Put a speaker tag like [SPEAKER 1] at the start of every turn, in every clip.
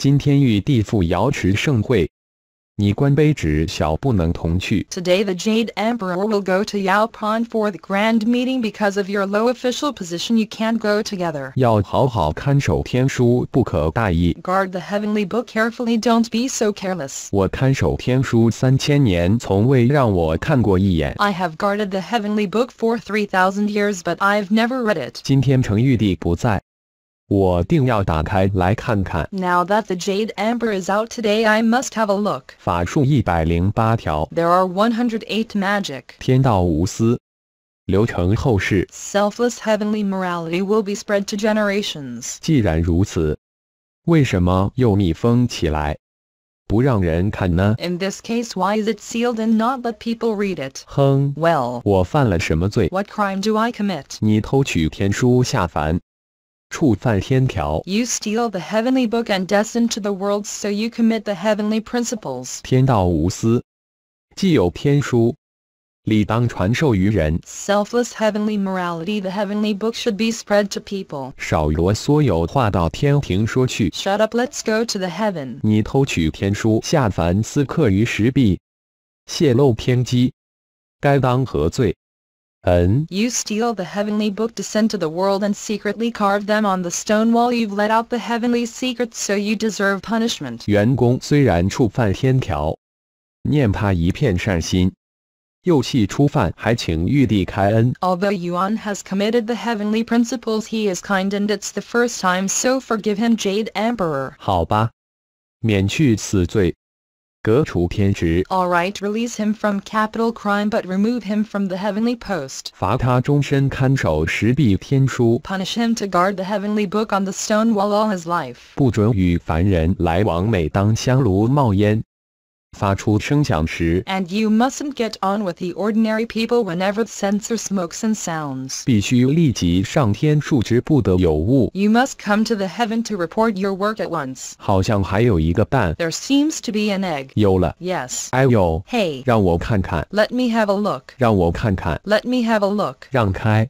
[SPEAKER 1] 今天玉帝赴瑶池盛会，你官卑职小不能同去。
[SPEAKER 2] Today the Jade Emperor will go to Yao Pond for the grand meeting because of your low official position. You can't go together.
[SPEAKER 1] 要好好看守天书，不可大意。
[SPEAKER 2] Guard the heavenly book carefully. Don't be so careless.
[SPEAKER 1] 我看守天书三千年，从未让我看过一眼。
[SPEAKER 2] I have guarded the heavenly book for three thousand years, but I've never read it.
[SPEAKER 1] 今天成玉帝不在。now that
[SPEAKER 2] the Jade Amber is out today, I must have a look. There are one hundred eight magic. Selfless heavenly morality will be spread to generations. In this case, why is it sealed and not let people read it?
[SPEAKER 1] 哼，Well, What
[SPEAKER 2] crime do I commit?
[SPEAKER 1] 你偷取天书下凡，触犯天条，You
[SPEAKER 2] steal the heavenly book and descend to the world, so you commit the heavenly principles.
[SPEAKER 1] 天道无私，既有天书，理当传授于人。
[SPEAKER 2] Selfless heavenly morality, the heavenly book should be spread to people.
[SPEAKER 1] 少罗所有话到天庭说去。Shut
[SPEAKER 2] up, let's go to the heaven.
[SPEAKER 1] 你偷取天书，下凡私刻于石壁，泄露天机，该当何罪？Hun?
[SPEAKER 2] You steal the heavenly book to send to the world and secretly carve them on the stone wall you've let out the heavenly secrets so you deserve punishment. Although Yuan has committed the heavenly principles, he is kind and it's the first time, so forgive him, Jade Emperor.
[SPEAKER 1] 好吧，免去死罪。革除偏执。
[SPEAKER 2] All right, release him from capital crime, but remove him from the heavenly post.
[SPEAKER 1] 罚他终身看守石壁天书。
[SPEAKER 2] Punish him to guard the heavenly book on the stone wall all his life.
[SPEAKER 1] 不准与凡人来往。每当香炉冒烟。发出声响时
[SPEAKER 2] ，and you mustn't get on with the ordinary people whenever the censor smokes and sounds。
[SPEAKER 1] 必须立即上天述职，不得有误。
[SPEAKER 2] You must come to the heaven to report your work at once。
[SPEAKER 1] 好像还有一个蛋。
[SPEAKER 2] There seems to be an egg。有了。Yes。哎呦。Hey。
[SPEAKER 1] 让我看看。
[SPEAKER 2] Let me have a look。
[SPEAKER 1] 让我看看。
[SPEAKER 2] Let me have a look。让开。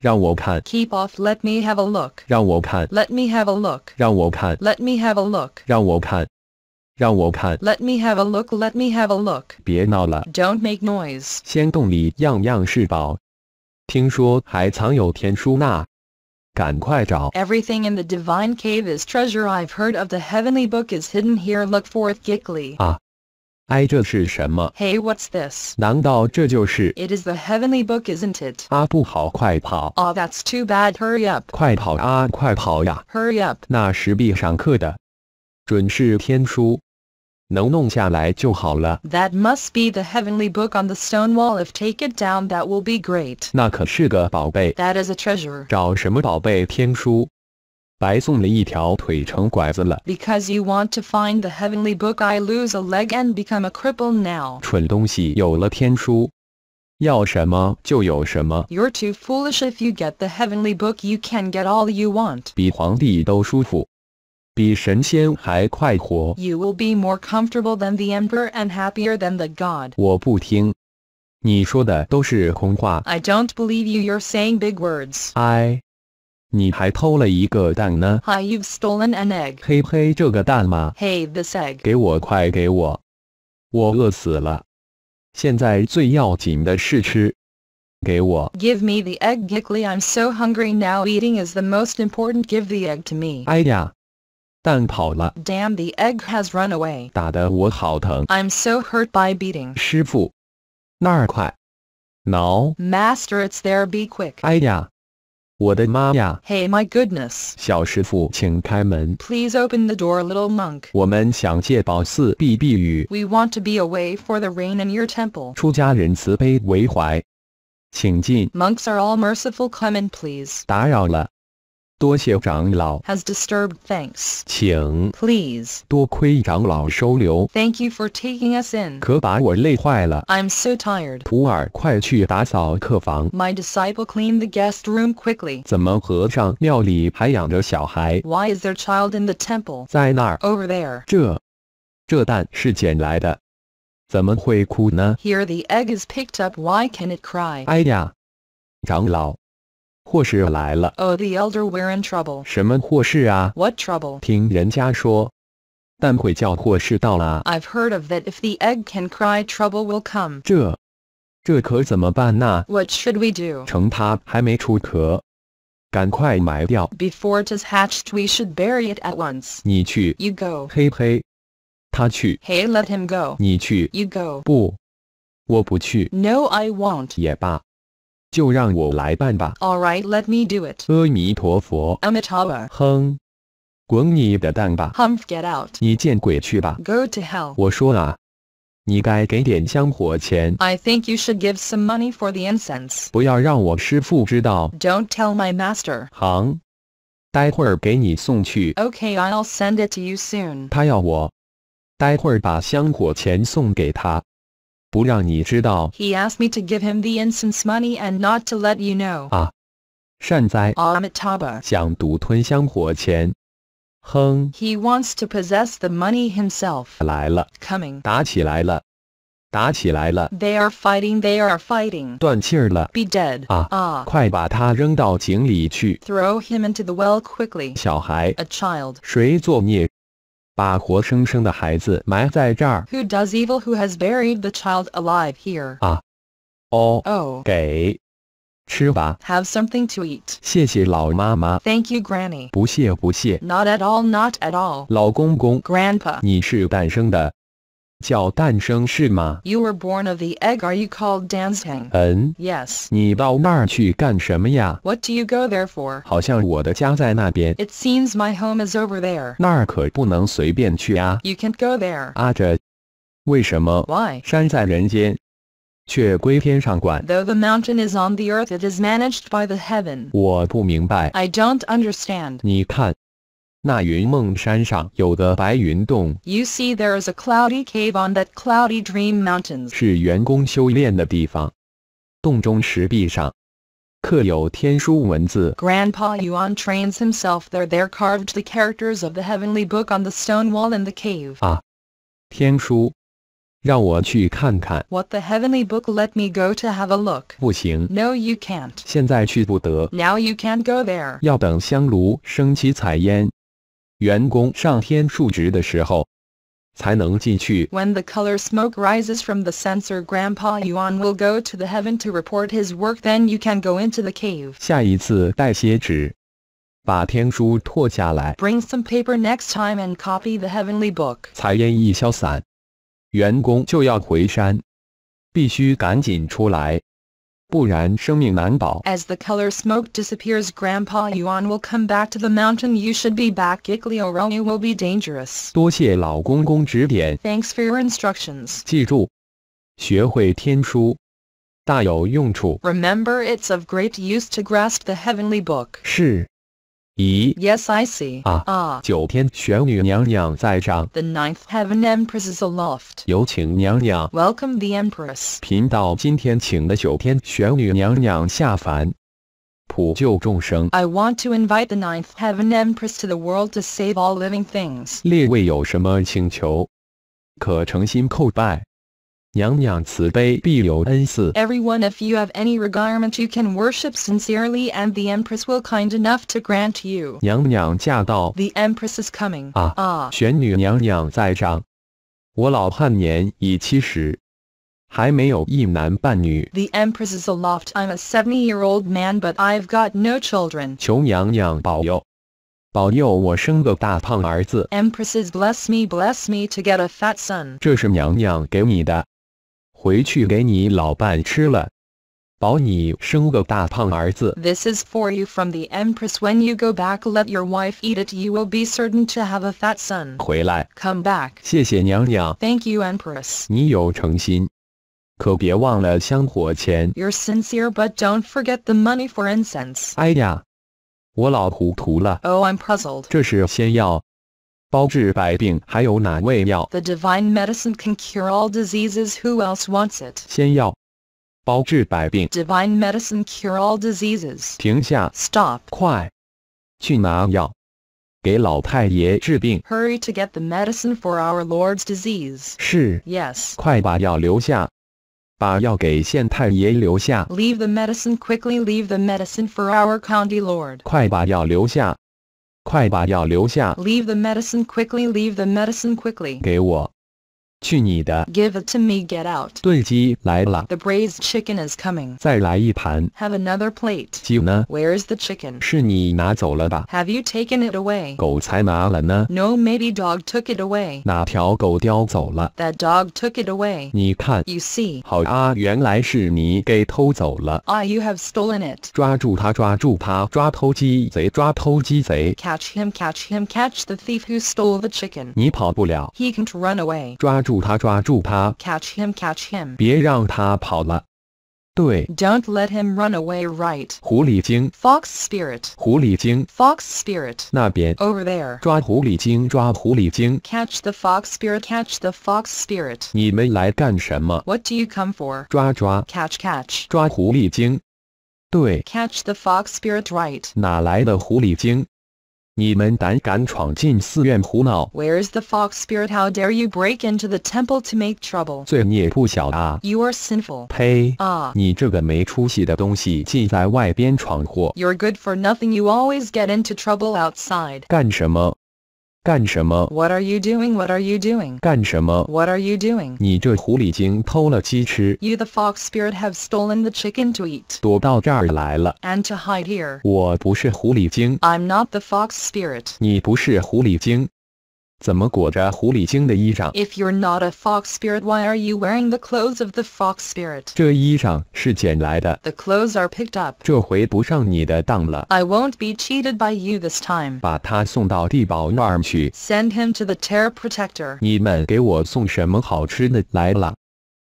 [SPEAKER 2] 让我看。Keep off. Let me have a look。让我看。Let me have a look。
[SPEAKER 1] 让我看。Let me have a look。让我看。let me have a look. Let me have a look. do not make noise. Everything
[SPEAKER 2] in the divine cave is treasure. I've heard of the heavenly book is hidden here. Look forth quickly.
[SPEAKER 1] Hey,
[SPEAKER 2] what's this?
[SPEAKER 1] It
[SPEAKER 2] is the heavenly book, isn't it?
[SPEAKER 1] 啊，不好，快跑
[SPEAKER 2] ！Oh, that's too bad. Hurry up! Hurry up!
[SPEAKER 1] 那石壁上刻的，准是天书。能弄下来就好了。
[SPEAKER 2] That must be the heavenly book on the stone wall. If take it down, that will be great.
[SPEAKER 1] 那可是个宝贝。
[SPEAKER 2] That is a treasure.
[SPEAKER 1] 找什么宝贝？天书。白送了一条腿成拐子了。
[SPEAKER 2] Because you want to find the heavenly book, I lose a leg and become a cripple now.
[SPEAKER 1] 蠢东西，有了天书，要什么就有什么。
[SPEAKER 2] You're too foolish. If you get the heavenly book, you can get all you want.
[SPEAKER 1] 比皇帝都舒服。比神仙还快活。
[SPEAKER 2] You will be more comfortable than the emperor and happier than the god.
[SPEAKER 1] 我不听，你说的都是空话。
[SPEAKER 2] I don't believe you. You're saying big words.
[SPEAKER 1] I. you you've
[SPEAKER 2] stolen an egg.
[SPEAKER 1] hey, this egg. 给我，快给我，我饿死了。现在最要紧的是吃。给我。
[SPEAKER 2] Give me the egg, Gickley. I'm so hungry now. Eating is the most important. Give the egg to me.
[SPEAKER 1] 哎呀。Damn,
[SPEAKER 2] the egg has run away.
[SPEAKER 1] 打得我好疼。
[SPEAKER 2] I'm so hurt by beating.
[SPEAKER 1] 师傅，那儿快！挠。
[SPEAKER 2] Master, it's there. Be quick.
[SPEAKER 1] 哎呀，我的妈呀
[SPEAKER 2] ！Hey, my goodness.
[SPEAKER 1] 小师傅，请开门。
[SPEAKER 2] Please open the door, little monk.
[SPEAKER 1] 我们想借宝寺避避雨。
[SPEAKER 2] We want to be away for the rain in your temple.
[SPEAKER 1] 出家人慈悲为怀，请进。
[SPEAKER 2] Monks are all merciful. Come in, please.
[SPEAKER 1] 打扰了。多谢长老。
[SPEAKER 2] Has disturbed. Thanks.
[SPEAKER 1] 请多亏长老收留。
[SPEAKER 2] Thank you for taking us in.
[SPEAKER 1] 可把我累坏了。
[SPEAKER 2] I'm so tired.
[SPEAKER 1] 普洱，快去打扫客房。
[SPEAKER 2] My disciple cleaned the guest room quickly.
[SPEAKER 1] 怎么和尚庙里还养着小孩
[SPEAKER 2] ？Why is there child in the temple?
[SPEAKER 1] 在那儿。Over there. 这，这蛋是捡来的，怎么会哭呢
[SPEAKER 2] ？Here the egg is picked up. Why can it cry?
[SPEAKER 1] 哎呀，长老。祸事来了。
[SPEAKER 2] Oh, the elder, we're in trouble. What trouble? i have heard of that. If the egg can cry, trouble will come. What should we do?
[SPEAKER 1] 趁它还没出壳。赶快埋掉。
[SPEAKER 2] Before it is hatched, we should bury it at once.
[SPEAKER 1] 你去。You go. 嘿嘿。他去。
[SPEAKER 2] Hey, let him go.
[SPEAKER 1] 你去。You go. 不，我不去。No,
[SPEAKER 2] I won't.
[SPEAKER 1] 也罢。就让我来办吧。
[SPEAKER 2] Alright, l let me do it。
[SPEAKER 1] 阿弥陀佛。
[SPEAKER 2] Amitabha。
[SPEAKER 1] 哼，滚你的蛋吧。
[SPEAKER 2] Humph, get out。
[SPEAKER 1] 你见鬼去吧。Go to hell。我说啊，你该给点香火钱。
[SPEAKER 2] I think you should give some money for the incense。
[SPEAKER 1] 不要让我师父知道。Don't
[SPEAKER 2] tell my master。
[SPEAKER 1] 行，待会儿给你送去。
[SPEAKER 2] Okay, I'll send it to you soon。
[SPEAKER 1] 他要我待会儿把香火钱送给他。He
[SPEAKER 2] asked me to give him the incense money and not to let you know.
[SPEAKER 1] 啊，善哉
[SPEAKER 2] ！Amitabha ah. he wants to possess the money himself. 来了，coming
[SPEAKER 1] they
[SPEAKER 2] are fighting. They are fighting. be dead. Ah. Ah.
[SPEAKER 1] throw
[SPEAKER 2] him into the well quickly.
[SPEAKER 1] a child. 谁作孽？把活生生的孩子埋在这儿。
[SPEAKER 2] Who does evil? Who has buried the child alive here?
[SPEAKER 1] 啊，哦，给，吃吧。
[SPEAKER 2] Have something to
[SPEAKER 1] eat. 谢谢老妈妈。
[SPEAKER 2] Thank you, granny.
[SPEAKER 1] 不谢不谢。
[SPEAKER 2] Not at all. Not at all.
[SPEAKER 1] 老公公，grandpa，你是诞生的。You were
[SPEAKER 2] born of the egg. Are you called dancing? 嗯，Yes.
[SPEAKER 1] What
[SPEAKER 2] do you go there for? It seems my home is over there. You can can't go there.
[SPEAKER 1] 啊这，为什么？Why? Though
[SPEAKER 2] the mountain is on the earth, it is managed by the heaven.
[SPEAKER 1] I
[SPEAKER 2] do don't understand.
[SPEAKER 1] 你看。那云梦山上有个白云洞
[SPEAKER 2] ，You cloudy cloudy on mountains. see, is there cave dream that a
[SPEAKER 1] 是员工修炼的地方。洞中石壁上刻有天书文字。
[SPEAKER 2] Grandpa Yuan trains himself there. There carved the characters of the Heavenly Book on the stone wall in the cave.
[SPEAKER 1] 啊，天书，让我去看看。
[SPEAKER 2] What the Heavenly Book let me go to have a look. 不行。No, you can't.
[SPEAKER 1] 现在去不得。
[SPEAKER 2] Now you can't go there.
[SPEAKER 1] 要等香炉升起彩烟。员工上天述职的时候，才能进去。
[SPEAKER 2] When the color smoke rises from the sensor, Grandpa Yuan will go to the heaven to report his work. Then you can go into the cave.
[SPEAKER 1] 下一次带些纸，把天书拓下来。
[SPEAKER 2] Bring some paper next time and copy the heavenly book.
[SPEAKER 1] 色烟一消散，员工就要回山，必须赶紧出来。不然生命难保.
[SPEAKER 2] As the color smoke disappears Grandpa Yuan will come back to the mountain you should be back Iglio Royu will be dangerous.
[SPEAKER 1] 多谢老公公指点.
[SPEAKER 2] Thanks for your instructions.
[SPEAKER 1] 记住，学会天书。大有用处.
[SPEAKER 2] Remember it's of great use to grasp the heavenly book. 是。Yes, I see. Ah, ah.
[SPEAKER 1] 九天玄女娘娘在上。
[SPEAKER 2] The ninth heaven empress is aloft.
[SPEAKER 1] 有请娘娘。
[SPEAKER 2] Welcome the empress.
[SPEAKER 1] 频道今天请的九天玄女娘娘下凡。普救众生。
[SPEAKER 2] I want to invite the ninth heaven empress to the world to save all living things.
[SPEAKER 1] 列位有什么请求，可诚心叩拜。Yang
[SPEAKER 2] Everyone if you have any requirement you can worship sincerely and the Empress will kind enough to grant you.
[SPEAKER 1] 娘娘驾到. The
[SPEAKER 2] Empress is coming. The Empress is aloft. I'm a 70-year-old man but I've got no children. empresses bless me, bless me to get a fat son. son。
[SPEAKER 1] 这是娘娘给你的。回去给你老伴吃了，保你生个大胖儿子。
[SPEAKER 2] This is for you from the empress. When you go back, let your wife eat it. You will be certain to have a fat son.
[SPEAKER 1] 回来，Come back. 谢谢娘娘。
[SPEAKER 2] Thank you, empress.
[SPEAKER 1] 你有诚心，可别忘了香火钱。
[SPEAKER 2] You're sincere, but don't forget the money for incense.
[SPEAKER 1] 哎呀，我老糊涂了。
[SPEAKER 2] Oh, I'm puzzled.
[SPEAKER 1] 这是仙药。The
[SPEAKER 2] divine medicine can cure all diseases. Who else wants it? Divine medicine cure all diseases. Hurry to get the medicine for our Lord's disease. Leave the medicine quickly. Leave the medicine for our county lord.
[SPEAKER 1] 快把药留下。快把药留下
[SPEAKER 2] ！Leave the medicine quickly! Leave the medicine quickly!
[SPEAKER 1] 给我！去你的
[SPEAKER 2] ！Give it to me, get out！
[SPEAKER 1] 炖鸡来了
[SPEAKER 2] ！The braised chicken is coming！
[SPEAKER 1] 再来一盘
[SPEAKER 2] ！Have another plate！鸡呢？Where's the chicken？
[SPEAKER 1] 是你拿走了吧
[SPEAKER 2] ？Have you taken it away？
[SPEAKER 1] 狗才拿了呢
[SPEAKER 2] ！No, maybe dog took it away！
[SPEAKER 1] 哪条狗叼走了
[SPEAKER 2] ？That dog took it away！
[SPEAKER 1] 你看！You see！好啊，原来是你给偷走了
[SPEAKER 2] ！Ah, you have stolen it！
[SPEAKER 1] 抓住他，抓住他，抓偷鸡贼，抓偷鸡贼
[SPEAKER 2] ！Catch him, catch him, catch the thief who stole the chicken！
[SPEAKER 1] 你跑不了
[SPEAKER 2] ！He can't run away！
[SPEAKER 1] 抓住！住他，抓住他
[SPEAKER 2] ，catch him, catch him，
[SPEAKER 1] 别让他跑了。对
[SPEAKER 2] ，Don't let him run away, right？
[SPEAKER 1] 狐狸精
[SPEAKER 2] ，Fox spirit，
[SPEAKER 1] 狐狸精
[SPEAKER 2] ，Fox spirit，那边，Over there，
[SPEAKER 1] 抓狐狸精，抓狐狸精
[SPEAKER 2] ，Catch the fox spirit, catch the fox spirit。
[SPEAKER 1] 你们来干什么？What
[SPEAKER 2] do you come for？
[SPEAKER 1] 抓抓，Catch, catch，抓狐狸精。对，Catch the fox spirit, right？哪来的狐狸精？where
[SPEAKER 2] is the fox spirit? How dare you break into the temple to make trouble?
[SPEAKER 1] You
[SPEAKER 2] are sinful.
[SPEAKER 1] Ah. you
[SPEAKER 2] are good for nothing. You always get into trouble outside.
[SPEAKER 1] 干什么？what
[SPEAKER 2] are you doing? What are you doing?
[SPEAKER 1] What
[SPEAKER 2] are you doing? You the fox spirit have stolen the chicken to eat.
[SPEAKER 1] And
[SPEAKER 2] to hide here.
[SPEAKER 1] 我不是狐狸精。
[SPEAKER 2] I'm not the fox spirit.
[SPEAKER 1] 你不是狐狸精。if you
[SPEAKER 2] you're not a fox spirit, why are you wearing the clothes of the fox spirit?
[SPEAKER 1] The
[SPEAKER 2] clothes are picked up.
[SPEAKER 1] I
[SPEAKER 2] will won't be cheated by you this time. send him to the terror protector.
[SPEAKER 1] 你们给我送什么好吃的来了？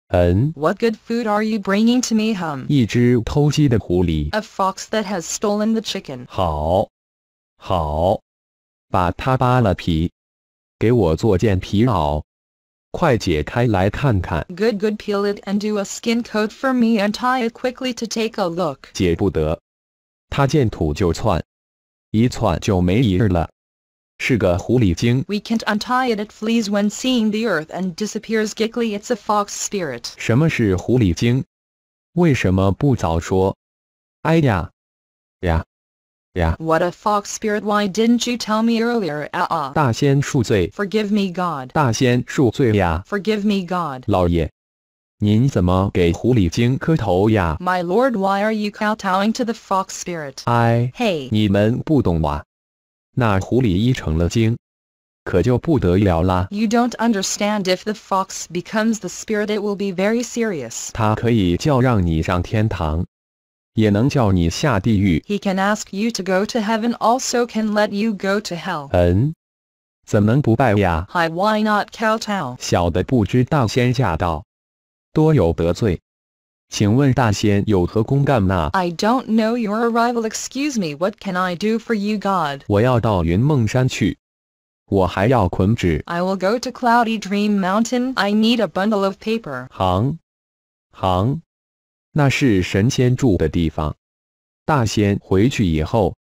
[SPEAKER 1] 嗯
[SPEAKER 2] ，What good food are you bringing to me, A fox that has stolen the chicken.
[SPEAKER 1] 好，好，把它扒了皮。给我做件皮袄，快解开来看看。
[SPEAKER 2] Good, good. Peel it and do a skin coat for me and tie it quickly to take a look.
[SPEAKER 1] We can
[SPEAKER 2] can't untie it. It flees when seeing the earth and disappears quickly. It's a fox spirit.
[SPEAKER 1] 什么是狐狸精？为什么不早说？哎呀，呀！yeah.
[SPEAKER 2] What a fox spirit, why didn't you tell me earlier? Ah ah.
[SPEAKER 1] 大仙恕罪.
[SPEAKER 2] Forgive me God.
[SPEAKER 1] 大仙恕罪呀.
[SPEAKER 2] Forgive me God. My lord, why are you kowtowing to the fox spirit?
[SPEAKER 1] You
[SPEAKER 2] do don't understand. If the fox becomes the spirit, it will be very serious.
[SPEAKER 1] 它可以叫让你上天堂。也能叫你下地狱。
[SPEAKER 2] He can ask you to go to heaven, also can let you go to hell.
[SPEAKER 1] 嗯，怎能不拜呀
[SPEAKER 2] ？Hi, why not kowtow?
[SPEAKER 1] I
[SPEAKER 2] do don't know your arrival. Excuse me, what can I do for you, God?
[SPEAKER 1] 我要到云梦山去。我还要捆纸。
[SPEAKER 2] I will go to Cloudy Dream Mountain. I need a bundle of paper.
[SPEAKER 1] 行，行。那是神仙住的地方。大仙回去以后，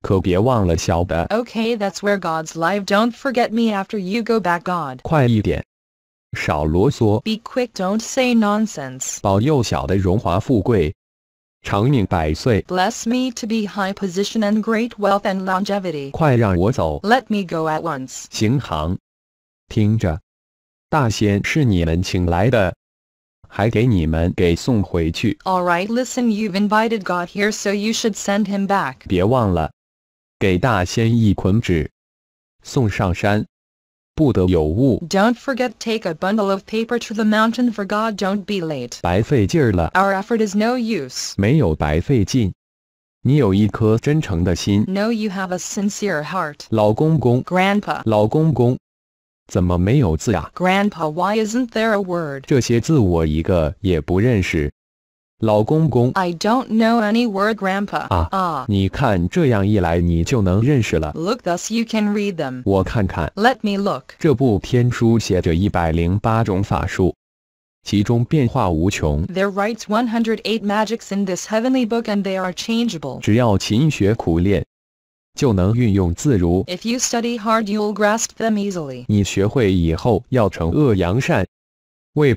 [SPEAKER 1] 可别忘了小的。
[SPEAKER 2] OK，that's where God's live. Don't forget me after you go back, God.
[SPEAKER 1] 快一点，少啰嗦。
[SPEAKER 2] Be quick, don't say nonsense.
[SPEAKER 1] 保佑小的荣华富贵，长命百岁。
[SPEAKER 2] Bless me to be high position and great wealth and longevity.
[SPEAKER 1] 快让我走。Let me go at once. 行行，听着，大仙是你们请来的。还给你们给送回去。
[SPEAKER 2] Alright, listen, you've invited God here, so you should send him back.
[SPEAKER 1] 别忘了，给大仙一捆纸，送上山，不得有误。Don't
[SPEAKER 2] forget, take a bundle of paper to the mountain for God. Don't be late.
[SPEAKER 1] 白费劲儿了。
[SPEAKER 2] Our effort is no use.
[SPEAKER 1] 没有白费劲。你有一颗真诚的心。
[SPEAKER 2] No, you have a sincere heart.
[SPEAKER 1] 老公公。Grandpa,
[SPEAKER 2] why isn't there a word?
[SPEAKER 1] 这些字我一个也不认识。老公公
[SPEAKER 2] ，I don't know any word, Grandpa. 啊啊！
[SPEAKER 1] 你看，这样一来你就能认识了。
[SPEAKER 2] Look, thus you can read them.
[SPEAKER 1] 我看看。Let me look. 这部天书写着一百零八种法术，其中变化无穷。
[SPEAKER 2] There writes one hundred eight magics in this heavenly book, and they are changeable.
[SPEAKER 1] 只要勤学苦练，就能运用自如。
[SPEAKER 2] If you study hard, you'll grasp them easily.
[SPEAKER 1] 你学会以后要惩恶扬善。You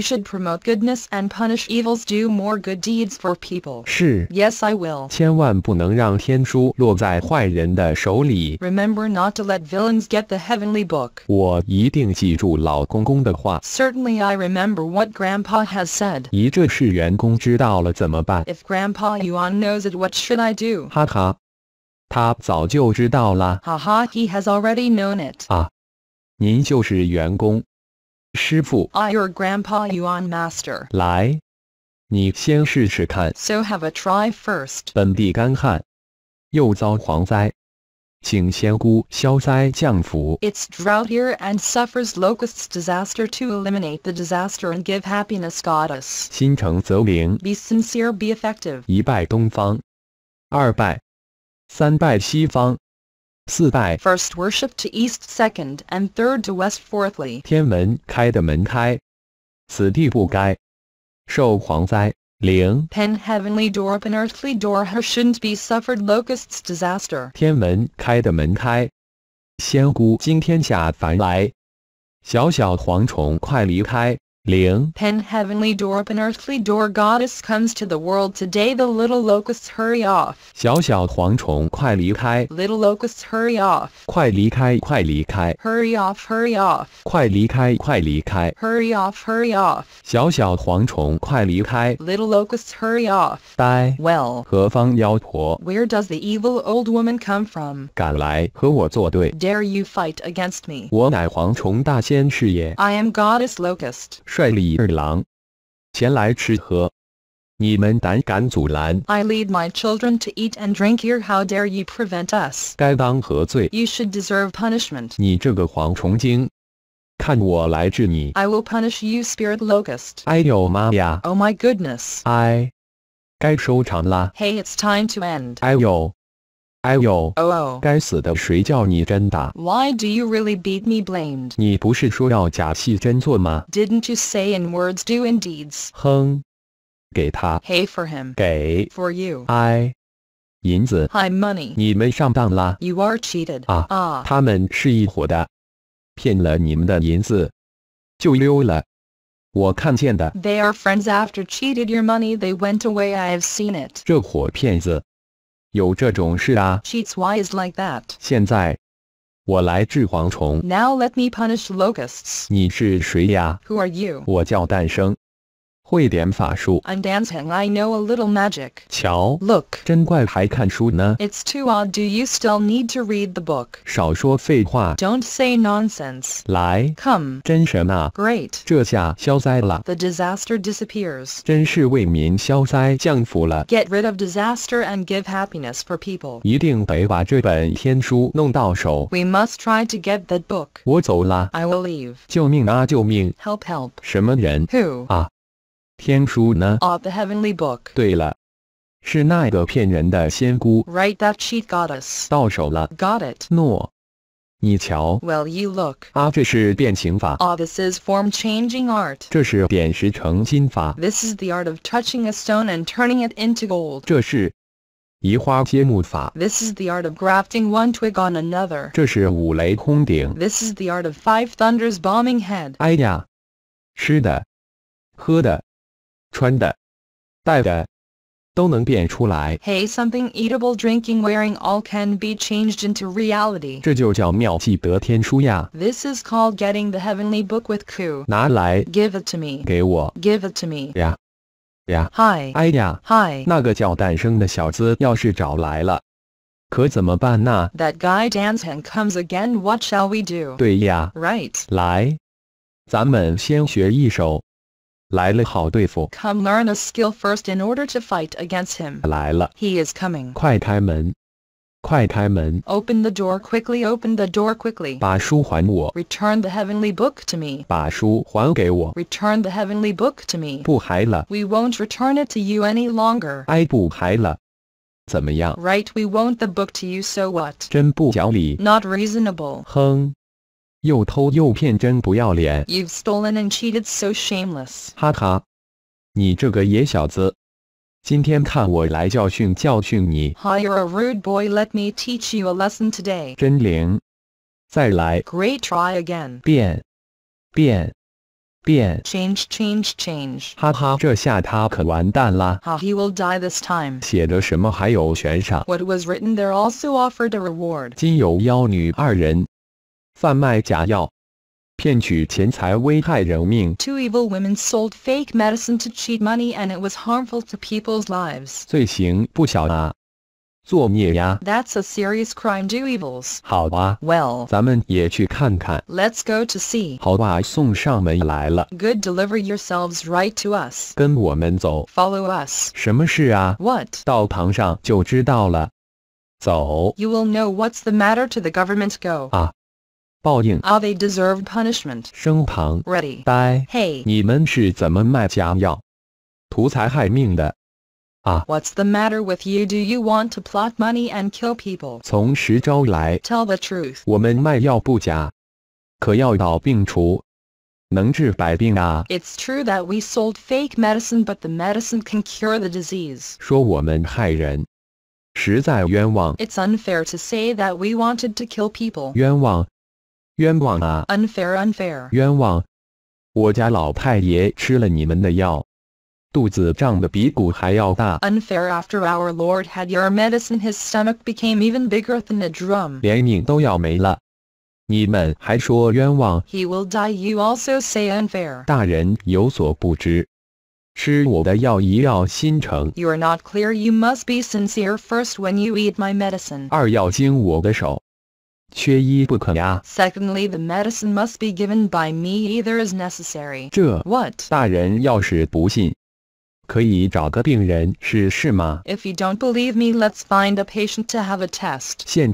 [SPEAKER 2] should promote goodness and punish evils. Do more good deeds for people. Yes, I will.
[SPEAKER 1] Remember
[SPEAKER 2] not to let villains get the heavenly book. Certainly, I remember what Grandpa has said.
[SPEAKER 1] If
[SPEAKER 2] Grandpa Yuan knows it, what should I do? he has already known it. I, your grandpa Yuan master。
[SPEAKER 1] 来，你先试试看。So
[SPEAKER 2] have a try first。
[SPEAKER 1] 本地干旱，又遭蝗灾，请仙姑消灾降福。
[SPEAKER 2] It's drought here and suffers locusts disaster to eliminate the disaster and give happiness goddess。
[SPEAKER 1] 心诚则灵。
[SPEAKER 2] Be sincere, be effective。
[SPEAKER 1] 一拜东方，二拜，三拜西方。四拜
[SPEAKER 2] First worship to east, second and third to west, fourthly.
[SPEAKER 1] 天门开的门开，此地不该受蝗灾。零
[SPEAKER 2] Pen heavenly door open earthly door her shouldn't be suffered locusts disaster.
[SPEAKER 1] 天门开的门开，仙姑惊天下凡来，小小蝗虫快离开。Leo.
[SPEAKER 2] Pen heavenly door open earthly door goddess comes to the world today the little locusts hurry off. Little locusts hurry off.
[SPEAKER 1] Hurry off hurry
[SPEAKER 2] off. Hurry off hurry off. Little locusts hurry off. 呆 well. Where does the evil old woman come from? Dare you fight against me? I am goddess locust. I lead my children to eat and drink here. How dare you prevent us?
[SPEAKER 1] You
[SPEAKER 2] should deserve punishment.
[SPEAKER 1] punishment。你这个蝗虫精，看我来治你
[SPEAKER 2] ！I will punish you, spirit locust。
[SPEAKER 1] 哎呦妈呀
[SPEAKER 2] ！Oh my goodness！
[SPEAKER 1] 哎，该收场啦
[SPEAKER 2] ！Hey, it's time to end。
[SPEAKER 1] 哎呦！why
[SPEAKER 2] do you really beat me? Blamed？
[SPEAKER 1] 你不是说要假戏真做吗
[SPEAKER 2] ？Didn't you say in words do in Hey for for you. him。
[SPEAKER 1] 给。For you。I。银子。
[SPEAKER 2] Hi money。
[SPEAKER 1] 你们上当啦
[SPEAKER 2] ！You are cheated。
[SPEAKER 1] 啊啊！他们是一伙的，骗了你们的银子，就溜了。我看见的。
[SPEAKER 2] They are friends after cheated your money. They went away. I have seen it.
[SPEAKER 1] 这伙骗子。有这种事啊！现在我来治蝗虫。你是谁呀？我叫诞生。i am
[SPEAKER 2] dancing. I know a little magic. it's too odd. Do you still need to read the book?
[SPEAKER 1] do not
[SPEAKER 2] say nonsense.
[SPEAKER 1] Come, great. the
[SPEAKER 2] disaster disappears. Get rid of disaster and give happiness for people. We must try to get that book.
[SPEAKER 1] I will leave. 救命啊！救命！Help! Help! Who? 啊！天书呢？Of
[SPEAKER 2] the heavenly book。
[SPEAKER 1] 对了，是那个骗人的仙姑。Right, that cheat goddess。到手了。Got it。诺。你瞧，Well you look 啊，这是变形法。Ah,
[SPEAKER 2] this is form-changing art。
[SPEAKER 1] 这是点石成金法。
[SPEAKER 2] This is the art of touching a stone and turning it into gold。
[SPEAKER 1] 这是移花接木法。
[SPEAKER 2] This is the art of grafting one twig on another。
[SPEAKER 1] 这是五雷轰顶。
[SPEAKER 2] This is the art of five thunders bombing head。
[SPEAKER 1] 哎呀，吃的，喝的，穿的、戴的，都能变出来。
[SPEAKER 2] Hey, something eatable, drinking, wearing all can be changed into reality.
[SPEAKER 1] 这就叫妙计得天书呀。
[SPEAKER 2] This is called getting the heavenly book with coup.
[SPEAKER 1] 拿来，Give it to me. 给我
[SPEAKER 2] ，Give it to me. That guy and comes again. What shall we do? 对呀。Right.
[SPEAKER 1] 来，咱们先学一首 Come
[SPEAKER 2] learn a skill first in order to fight against him. He is coming.
[SPEAKER 1] Open
[SPEAKER 2] the door quickly. Open the door quickly.
[SPEAKER 1] Return
[SPEAKER 2] the heavenly book to me.
[SPEAKER 1] Return
[SPEAKER 2] the heavenly book to me. We will won't return it to you any longer. Right, we won't the book to you. So what?
[SPEAKER 1] Not
[SPEAKER 2] reasonable.
[SPEAKER 1] 哼！又偷又骗，真不要脸
[SPEAKER 2] ！You've stolen and cheated, so shameless. shameless！
[SPEAKER 1] 哈哈，你这个野小子！今天看我来教训教训你
[SPEAKER 2] ！Hi, you're a rude boy. Let me teach you a lesson today.
[SPEAKER 1] 真灵！再来
[SPEAKER 2] ！Great, try again.
[SPEAKER 1] 变，变，变
[SPEAKER 2] ！Change, change, change！
[SPEAKER 1] 哈哈，这下他可完蛋啦
[SPEAKER 2] ！How he will die
[SPEAKER 1] this？What
[SPEAKER 2] was written there also offered a reward.
[SPEAKER 1] 今有妖女二人。贩卖假药，骗取钱财，危害人命。Two
[SPEAKER 2] evil women sold fake medicine to cheat money, and it was harmful to people's lives.
[SPEAKER 1] 罪行不小啊，作孽呀。
[SPEAKER 2] That's a serious crime, do evils. 好吧。Well, 咱
[SPEAKER 1] 们也去看看。
[SPEAKER 2] Let's go to see.
[SPEAKER 1] 好吧，送上门来了。
[SPEAKER 2] Good, deliver yourselves right to us.
[SPEAKER 1] 跟我们走。
[SPEAKER 2] Follow us.
[SPEAKER 1] 什么事啊？What? 到堂上就知道了。走。
[SPEAKER 2] You will know what's the matter to the government. Go.
[SPEAKER 1] 啊。Are
[SPEAKER 2] they deserved punishment?
[SPEAKER 1] deserve punishment？身旁，ready，呆，Hey，你们是怎么卖假药、图财害命的？啊
[SPEAKER 2] ！What's the matter with you? Do you want to plot money and kill people? people？
[SPEAKER 1] 从实招来，Tell the truth, It's
[SPEAKER 2] true that we sold fake medicine, but the medicine can cure the disease. It's unfair to say that we wanted to kill people。
[SPEAKER 1] 冤枉 Unfair, 冤枉啊
[SPEAKER 2] ！Unfair, unfair！
[SPEAKER 1] 冤枉！我家老太爷吃了你们的药，肚子胀得比鼓还要大。
[SPEAKER 2] Unfair! After our Lord had your medicine, his stomach became even bigger than a drum. He will die. You also say unfair.
[SPEAKER 1] You are not
[SPEAKER 2] clear. You must be sincere first when you eat my medicine.
[SPEAKER 1] 二要经我的手。Secondly,
[SPEAKER 2] the medicine must be given by me either as necessary.
[SPEAKER 1] 这 what
[SPEAKER 2] If you don't believe me, let's find a patient to have a test. Here's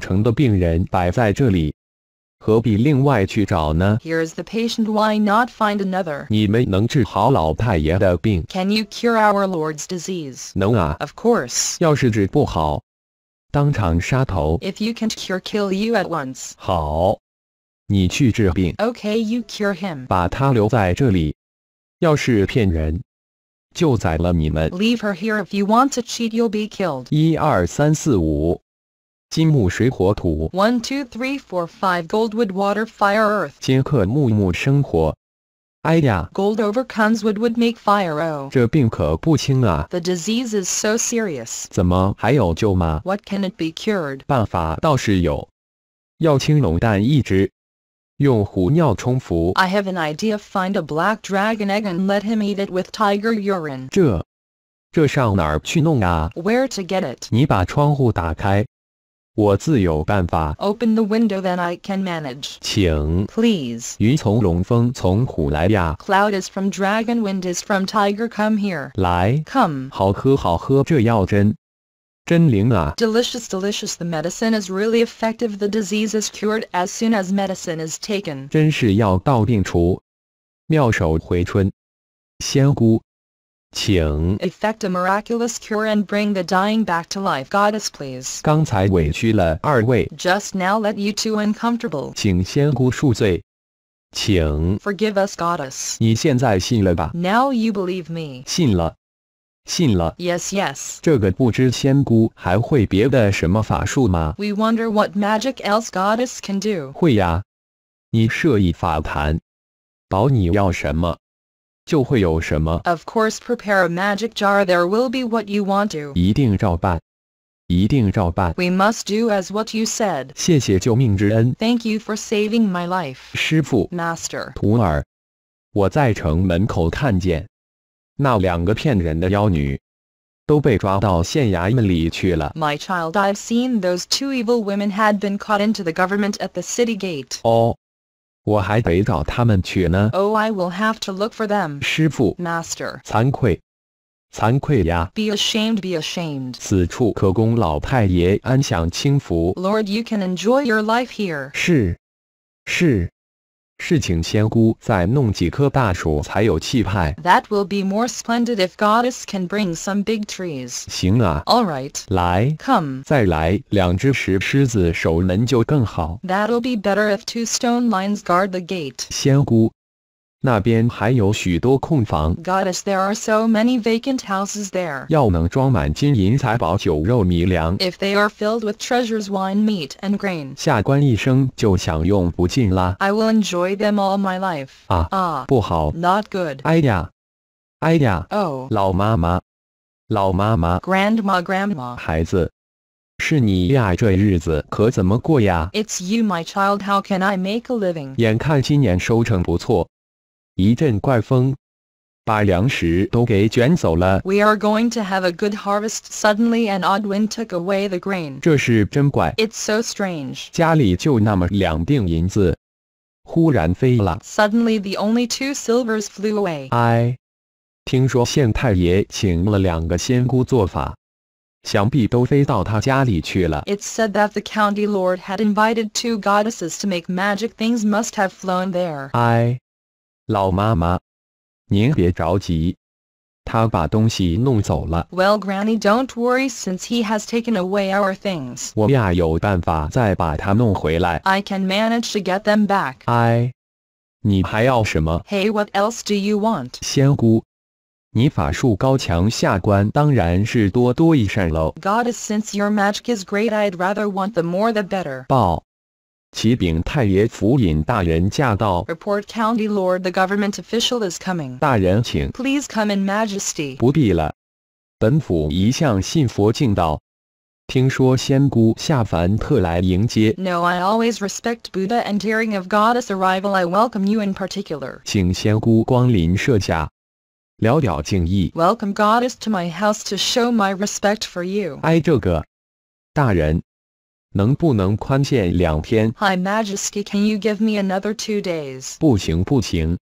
[SPEAKER 2] the patient. Why not find another? Can you cure our Lord's disease?
[SPEAKER 1] Of course. 要是治不好。当场杀头。
[SPEAKER 2] If you can't cure, kill you at
[SPEAKER 1] once。好，你去治病。
[SPEAKER 2] Okay, you cure him。
[SPEAKER 1] 把他留在这里。要是骗人，就宰了你们。
[SPEAKER 2] Leave her here. If you want to cheat, you'll be killed.
[SPEAKER 1] 一、二、三、四、五，金木水火土。
[SPEAKER 2] One, two, three, four, five. Gold, wood, water, fire, earth.
[SPEAKER 1] 金克木，木生火。哎呀
[SPEAKER 2] ，Gold overcomes wood would make fire oh。
[SPEAKER 1] 这病可不轻啊
[SPEAKER 2] ！The disease is so serious. serious。
[SPEAKER 1] 怎么还有救吗
[SPEAKER 2] ？What can it be cured？
[SPEAKER 1] 办法倒是有，要青龙蛋一只，用胡尿冲服。I
[SPEAKER 2] have an idea. Find a black dragon egg and let him eat it with tiger urine.
[SPEAKER 1] urine。这，这上哪儿去弄啊
[SPEAKER 2] ？Where to get it？
[SPEAKER 1] 你把窗户打开，我自有办法。
[SPEAKER 2] Open the window, then I can manage.
[SPEAKER 1] 请。Please. 云从龙，风从虎来呀。
[SPEAKER 2] Cloud is from dragon, wind is from tiger. Come here. 来。Come. 好喝
[SPEAKER 1] 好喝，这药真，真灵啊。
[SPEAKER 2] Delicious, delicious. The medicine is really effective. The disease is cured as soon as medicine is taken.
[SPEAKER 1] 真是药到病除，妙手回春，仙姑。请
[SPEAKER 2] effect a miraculous cure and bring the dying back to life, goddess, please. Just now let you two uncomfortable.
[SPEAKER 1] 请仙姑恕罪。请
[SPEAKER 2] forgive us, goddess.
[SPEAKER 1] 你现在信了吧
[SPEAKER 2] ？Now you believe me.
[SPEAKER 1] 信了，信了。
[SPEAKER 2] Yes, yes.
[SPEAKER 1] 这个不知仙姑还会别的什么法术吗
[SPEAKER 2] ？We wonder what magic else goddess can do.
[SPEAKER 1] 会呀，你设一法坛，保你要什么就会有什么。
[SPEAKER 2] Of course, prepare a magic jar. There will be what you want to.
[SPEAKER 1] 一定照办，一定照办。
[SPEAKER 2] We must do as what you said.
[SPEAKER 1] 谢谢救命之恩。
[SPEAKER 2] Thank you for saving my life. My child, I've seen those two evil women had been caught into the government at the city gate.
[SPEAKER 1] Oh. 我还得找他们去呢。
[SPEAKER 2] Oh, I will have to look for them. 师傅，Master，
[SPEAKER 1] 惭愧，惭愧呀
[SPEAKER 2] ！Be ashamed, be ashamed.
[SPEAKER 1] 此处可供老太爷安享清福。
[SPEAKER 2] Lord, you can enjoy your life here.
[SPEAKER 1] 是，是。事情仙姑再弄几棵大树才有气派。
[SPEAKER 2] That will be more splendid if goddess can bring some big trees.
[SPEAKER 1] 行啊。All right. 来。Come. 再来两只石狮子守门就更好。
[SPEAKER 2] That'll be better if two stone lions guard the gate.
[SPEAKER 1] 仙姑 Goddess,
[SPEAKER 2] there are so many vacant houses there. If they are filled with treasures, wine, meat, and grain. I will enjoy them all my life. 啊啊，不
[SPEAKER 1] 好，Not ah, good. 哎呀，哎呀，Oh，老妈妈，老妈妈，Grandma, Grandma，孩子。是你呀，这日子可怎么过呀
[SPEAKER 2] ？It's you, my child. How can I make a living?
[SPEAKER 1] 眼看今年收成不错，一阵怪风，把粮食都给卷走了。
[SPEAKER 2] We are going to have a good harvest. Suddenly, an odd wind took away the grain.
[SPEAKER 1] 这是真怪。
[SPEAKER 2] It's so strange.
[SPEAKER 1] 家里就那么两锭银子，忽然飞了。
[SPEAKER 2] Suddenly, the only two silvers flew away.
[SPEAKER 1] I 哎，听说县太爷请了两个仙姑做法。想必都飞到他家里去了。
[SPEAKER 2] It's said that the county lord had invited two goddesses to make magic things must have flown there.
[SPEAKER 1] I 老妈妈，您别着急，他把东西弄走了。
[SPEAKER 2] Well, Granny, don't worry, since he has taken away our things.
[SPEAKER 1] 我呀有办法再把它弄回来。
[SPEAKER 2] I can manage to get them back.
[SPEAKER 1] I，？Hey,
[SPEAKER 2] what else do you want?
[SPEAKER 1] 仙姑。你法术高强，下关当然是多多益善喽。
[SPEAKER 2] Goddess, since your magic is great, I'd rather want the more the better.
[SPEAKER 1] 报。启禀太爷府尹大人驾到。
[SPEAKER 2] Report county lord, the government official is coming.
[SPEAKER 1] 大人请。
[SPEAKER 2] Please come in, Majesty.
[SPEAKER 1] 不必了。本府一向信佛敬道。听说仙姑下凡特来迎接。
[SPEAKER 2] No, I a l w a y s r e s p e c t b u d d h a a n d h e a r i n g of goddess, a r r I v a l I welcome you in particular.
[SPEAKER 1] 请仙姑光临设下，聊表敬意。
[SPEAKER 2] Welcome goddess to my house to show my respect for you.
[SPEAKER 1] 哎，这个大人。Hi,
[SPEAKER 2] Majesty, can you give me another two days?
[SPEAKER 1] 不行不行，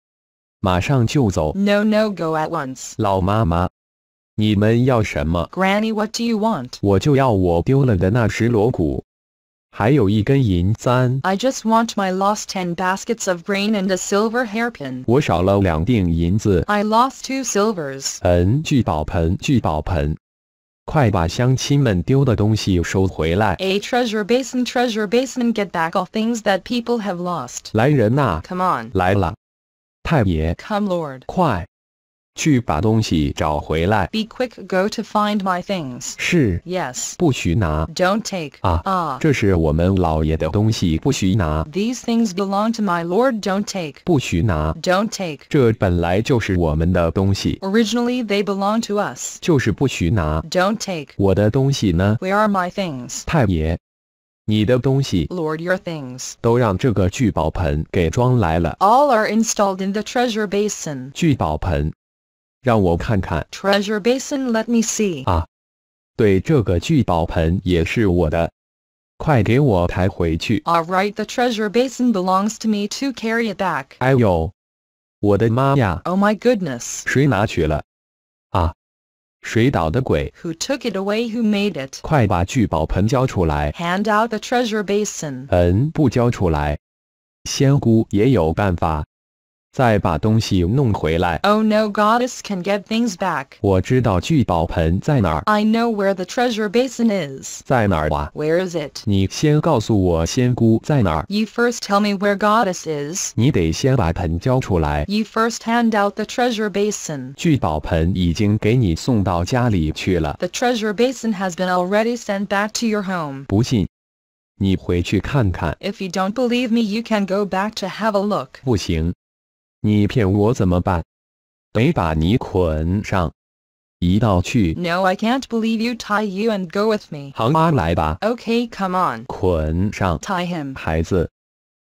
[SPEAKER 1] 马上就走。No, no, go at once. Granny, what
[SPEAKER 2] do you want? I just want my lost ten baskets of grain and a silver hairpin. I lost two silvers.
[SPEAKER 1] 嗯，聚宝盆，聚宝盆。快把乡亲们丢的东西收回来
[SPEAKER 2] ！A treasure basin, treasure basin, get back all things that people have lost.
[SPEAKER 1] 来人呐！Come on！来了！太爷
[SPEAKER 2] ！Come Lord！
[SPEAKER 1] 快！去把东西找回来。Be
[SPEAKER 2] quick, go to find my things.
[SPEAKER 1] 是。Yes. 不许拿。Don't take. 啊啊，这是我们老爷的东西，不许拿。These things belong to my
[SPEAKER 2] lord. Don't take.
[SPEAKER 1] 不许拿。Don't take. 这本来就是我们的东西。
[SPEAKER 2] Originally they belong to us.
[SPEAKER 1] 就是不许拿。Don't take. Where
[SPEAKER 2] are my things?
[SPEAKER 1] Lord,
[SPEAKER 2] your things. things，
[SPEAKER 1] 都让这个聚宝盆给装来了。
[SPEAKER 2] All are installed in the treasure basin。
[SPEAKER 1] 聚宝盆让我看看。Treasure
[SPEAKER 2] basin, let me see.
[SPEAKER 1] 啊，对，这个聚宝盆也是我的，快给我抬回去。All
[SPEAKER 2] right, the treasure basin belongs to me to carry it back.
[SPEAKER 1] 哎呦，我的妈呀
[SPEAKER 2] ！Oh my goodness! goodness，
[SPEAKER 1] 谁拿去了？啊，谁捣的鬼
[SPEAKER 2] ？Who took it away? Who made it?
[SPEAKER 1] 快把聚宝盆交出来。
[SPEAKER 2] Hand out the treasure basin.
[SPEAKER 1] 嗯，不交出来，仙姑也有办法。再把东西弄回来。
[SPEAKER 2] Oh no, goddess can get things back. back。
[SPEAKER 1] 我知道聚宝盆在哪儿。
[SPEAKER 2] I know where the treasure basin is.
[SPEAKER 1] Where is it? is it？你先告诉我仙姑在哪儿。
[SPEAKER 2] You first tell me where goddess is. is。
[SPEAKER 1] 你得先把盆交出来。
[SPEAKER 2] You first hand out the treasure basin. basin。
[SPEAKER 1] 聚宝盆已经给你送到家里去了。
[SPEAKER 2] The treasure basin has been already sent back to your home. home。
[SPEAKER 1] 不信？你回去看看。
[SPEAKER 2] If you don't believe me, you can go back to have a look.
[SPEAKER 1] 不行。你骗我怎么办？得把你捆上，一道去。
[SPEAKER 2] No, I can't believe you tie you and go with me.
[SPEAKER 1] 好啊，来吧。
[SPEAKER 2] Okay, come on.
[SPEAKER 1] 捆上，tie him. 孩子，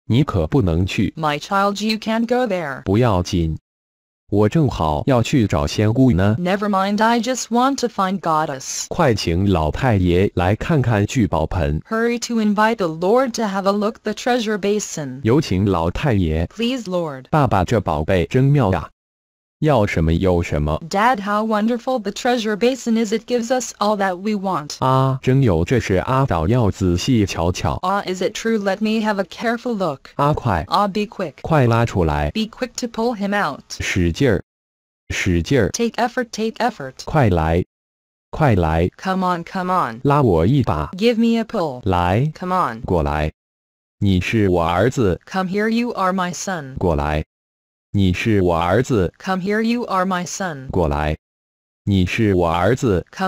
[SPEAKER 1] 你可不能去。
[SPEAKER 2] My child, you can't go there.
[SPEAKER 1] 不要紧，我正好要去找仙姑呢。
[SPEAKER 2] Never mind, I just want to find goddess.
[SPEAKER 1] 快请老太爷来看看聚宝盆。
[SPEAKER 2] Hurry to invite the lord to have a look the treasure basin.
[SPEAKER 1] 有请老太爷。
[SPEAKER 2] Please, lord.
[SPEAKER 1] 爸爸，这宝贝真妙呀。Dad,
[SPEAKER 2] how wonderful the treasure basin is! It gives us all that we want.
[SPEAKER 1] Ah, ah,
[SPEAKER 2] is it true? Let me have a careful look.
[SPEAKER 1] Ah, Ah, be quick. Be
[SPEAKER 2] quick to pull him out.
[SPEAKER 1] Take
[SPEAKER 2] effort, take effort. Come on, come on. give me a pull.
[SPEAKER 1] Come on.
[SPEAKER 2] Come here, you are my son. 过来。Come here, you are my son. Come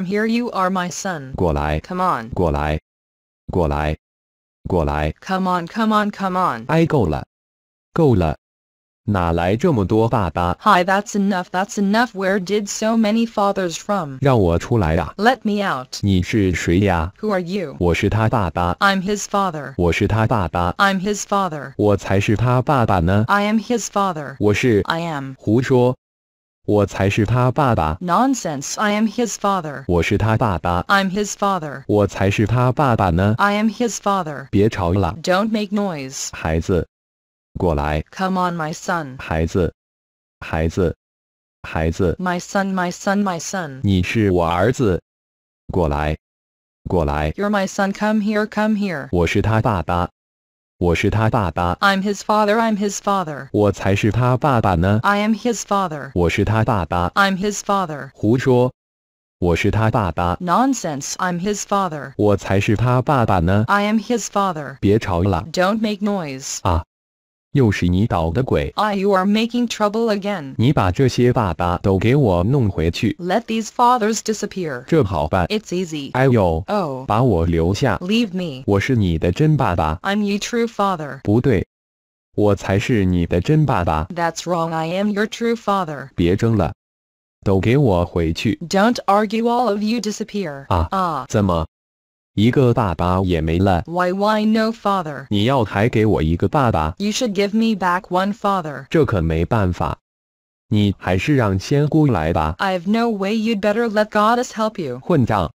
[SPEAKER 2] here, you are my son.
[SPEAKER 1] Come on. Come
[SPEAKER 2] on, come on, come on.
[SPEAKER 1] 哎，够了，够了。哪来这么多爸爸
[SPEAKER 2] ？Hi, that's enough. That's enough. Where did so many fathers from?
[SPEAKER 1] 让我出来呀、啊、
[SPEAKER 2] ！Let me out.
[SPEAKER 1] 你是谁呀？Who are you? 我是他爸爸。
[SPEAKER 2] I'm his father.
[SPEAKER 1] 我是他爸爸。
[SPEAKER 2] I'm his father.
[SPEAKER 1] 我才是他爸爸呢。
[SPEAKER 2] I am his father. 我是。I am.
[SPEAKER 1] 胡说。我才是他爸爸。
[SPEAKER 2] Nonsense! I am his father.
[SPEAKER 1] 我是他爸爸。
[SPEAKER 2] I'm his father.
[SPEAKER 1] 我才是他爸爸呢。
[SPEAKER 2] I am his father.
[SPEAKER 1] 别吵了。
[SPEAKER 2] Don't make noise.
[SPEAKER 1] 孩子。过来
[SPEAKER 2] ，Come on, my son，
[SPEAKER 1] 孩子，孩子，孩子
[SPEAKER 2] ，my son, my son, my son，
[SPEAKER 1] 你是我儿子，过来，过来
[SPEAKER 2] ，You're my son, come here, come here，
[SPEAKER 1] 我是他爸爸，我是他爸爸
[SPEAKER 2] ，I'm his father, I'm his father，
[SPEAKER 1] 我才是他爸爸呢
[SPEAKER 2] ，I am his father，
[SPEAKER 1] 我是他爸爸
[SPEAKER 2] ，I'm his father，
[SPEAKER 1] 胡说。我是他爸爸。
[SPEAKER 2] Nonsense! I'm his father.
[SPEAKER 1] 我才是他爸爸呢。
[SPEAKER 2] I am his father.
[SPEAKER 1] 别吵了。
[SPEAKER 2] Don't make noise.
[SPEAKER 1] 啊，又是你捣的鬼
[SPEAKER 2] ！Ah, you are making trouble again.
[SPEAKER 1] 你把这些爸爸都给我弄回去。
[SPEAKER 2] Let these fathers disappear.
[SPEAKER 1] 这好办
[SPEAKER 2] ，It's easy. 哎呦，Oh，把
[SPEAKER 1] 我留下。
[SPEAKER 2] Leave me.
[SPEAKER 1] 我是你的真爸爸。
[SPEAKER 2] I'm your true father.
[SPEAKER 1] 不对。我才是你的真爸爸。
[SPEAKER 2] That's wrong. I am your true father.
[SPEAKER 1] 别争了，都给我回去。
[SPEAKER 2] Don't argue. All of you disappear. 啊啊！
[SPEAKER 1] 怎么一个爸爸也没了。
[SPEAKER 2] Why why no father？
[SPEAKER 1] 你要还给我一个爸爸
[SPEAKER 2] ？You should give me back one father。
[SPEAKER 1] 这可没办法，你还是让仙姑来吧。
[SPEAKER 2] I've no way. You'd better let goddess help you。
[SPEAKER 1] 混账！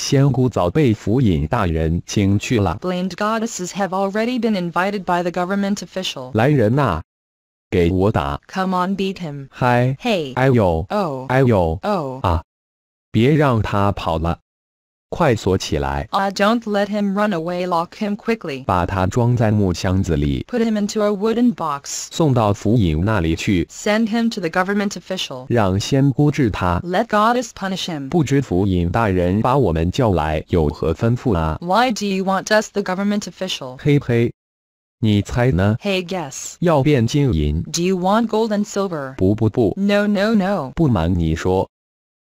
[SPEAKER 1] 仙姑早被府尹大人请去了。
[SPEAKER 2] Blamed goddesses have already been invited by the government Come on, beat him！
[SPEAKER 1] 嗨！嘿！哎呦！哦！哎呦！哦！啊！别让他跑了！快锁起来
[SPEAKER 2] ！Ah, don't let him run away. Lock him quickly.
[SPEAKER 1] 把他装在木箱子里。
[SPEAKER 2] Put him into a wooden box.
[SPEAKER 1] 送到府尹那里去。
[SPEAKER 2] Send him to the government official.
[SPEAKER 1] 让仙姑治他。
[SPEAKER 2] Let goddess punish him. Why do you want us, the government official?
[SPEAKER 1] 嘿嘿，你猜呢
[SPEAKER 2] ？Hey, guess.
[SPEAKER 1] 要变金银。
[SPEAKER 2] Do you want gold and silver?
[SPEAKER 1] 不不不。No, no, no. 不瞒你说，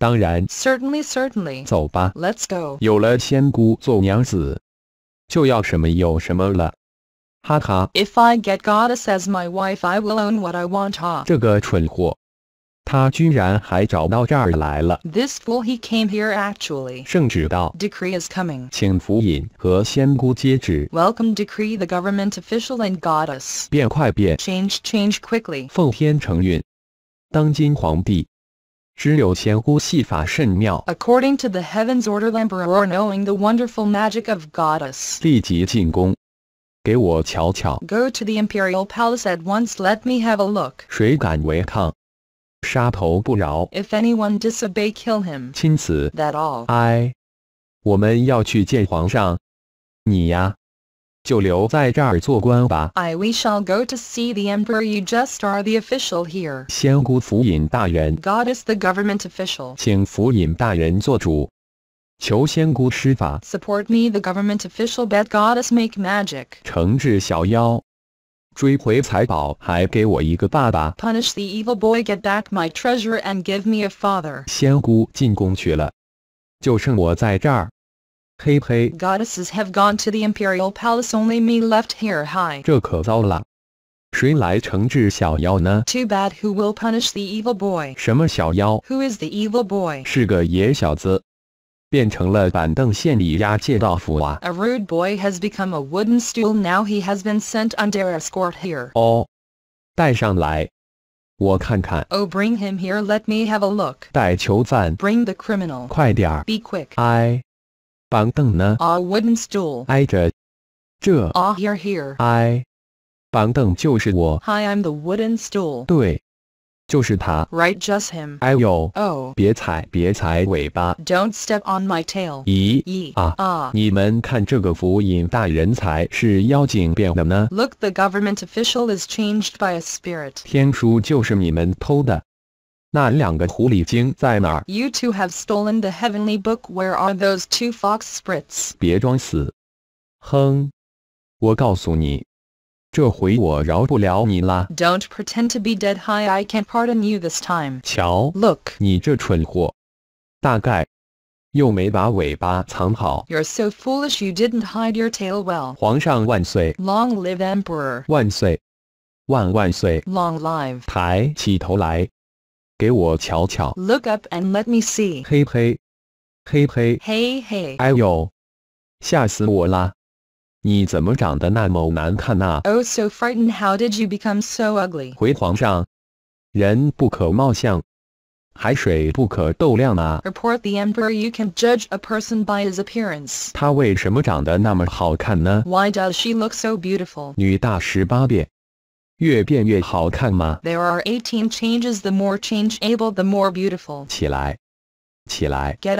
[SPEAKER 1] 当然，走吧。有了仙姑做娘子，就要什么有什么了，哈哈。吧
[SPEAKER 2] ，Let's go。有这
[SPEAKER 1] 个蠢货，他居然还找到这儿来了。
[SPEAKER 2] 仙姑做娘子，就要什么有什么了。
[SPEAKER 1] 圣旨 i f
[SPEAKER 2] I g
[SPEAKER 1] 请 t 尹和仙姑接旨。s
[SPEAKER 2] as my wife, I will own what I want. 圣旨，欢迎圣旨，欢迎圣旨。欢迎圣旨，欢迎圣旨，欢迎圣 o 欢迎圣旨，欢迎圣旨，欢迎圣旨。欢迎圣旨，欢 l 圣圣旨。欢 d e c r e e is coming. 请欢迎和仙姑接旨。Welcome decree the government official and goddess.
[SPEAKER 1] 变快变
[SPEAKER 2] ，Change change quickly.
[SPEAKER 1] 奉天承运，当今皇帝只有仙姑戏法甚妙。
[SPEAKER 2] According to the heavens' order, Emperor, knowing the wonderful magic of goddess,
[SPEAKER 1] 立即进宫，给我瞧瞧。
[SPEAKER 2] Go to the imperial palace at once. Let me have a look.
[SPEAKER 1] 谁敢违抗，杀头不饶。
[SPEAKER 2] If anyone disobey, kill him. 亲此。That all.
[SPEAKER 1] I. 我们要去见皇上。你呀。就留在这儿做官吧。
[SPEAKER 2] I we shall go to see the emperor. You just are the official here.
[SPEAKER 1] 仙姑府尹大人
[SPEAKER 2] ，Goddess the government official，
[SPEAKER 1] 请府尹大人做主，求仙姑施法。
[SPEAKER 2] Support me, the government official. Bet goddess make magic.
[SPEAKER 1] 惩治小妖，追回财宝，还给我一个爸爸。
[SPEAKER 2] Punish the evil boy, get back my treasure, and give me a father.
[SPEAKER 1] 仙姑进宫去了，就剩我在这儿。嘿嘿
[SPEAKER 2] ，Goddesses have gone to the imperial palace, only me left here. Hi.？Too bad. Who will punish the evil
[SPEAKER 1] boy?？Who
[SPEAKER 2] is the evil boy?
[SPEAKER 1] boy？是个野小子，变成了板凳县里押解到府啊。
[SPEAKER 2] A rude boy has become a wooden stool. Now he has been sent under escort here.
[SPEAKER 1] 哦，带上来。我看看。
[SPEAKER 2] Oh, bring him here. Let me have a look.
[SPEAKER 1] 带囚犯。
[SPEAKER 2] Bring the criminal. 快点儿。Be quick.
[SPEAKER 1] I a
[SPEAKER 2] wooden stool.
[SPEAKER 1] Ah, here here. Hi, i I'm
[SPEAKER 2] the wooden stool. Right, just him.
[SPEAKER 1] do not
[SPEAKER 2] step on my tail.
[SPEAKER 1] Look,
[SPEAKER 2] the government official is changed by a spirit.
[SPEAKER 1] 天书就是你们偷的。you
[SPEAKER 2] two have stolen the heavenly book. Where are those two fox spirits? do not pretend to be dead high. I can not pardon you this time. you are so foolish. You didn't hide your tail well. Long live emperor.
[SPEAKER 1] live
[SPEAKER 2] live！
[SPEAKER 1] 抬起头来！给我瞧瞧。
[SPEAKER 2] Look up and let me see。
[SPEAKER 1] 嘿嘿，嘿嘿，
[SPEAKER 2] 嘿嘿，哎
[SPEAKER 1] 呦，吓死我啦！你怎么长得那么难看呐、啊、
[SPEAKER 2] ？Oh, so frightened! How did you become so ugly?
[SPEAKER 1] 回皇上，人不可貌相，海水不可斗量啊。
[SPEAKER 2] Report the emperor, you can judge a person by his appearance.
[SPEAKER 1] 她为什么长得那么好看呢
[SPEAKER 2] ？Why does she look so beautiful?
[SPEAKER 1] 女大十八变。there
[SPEAKER 2] are eighteen changes. The more changeable, the more beautiful.
[SPEAKER 1] get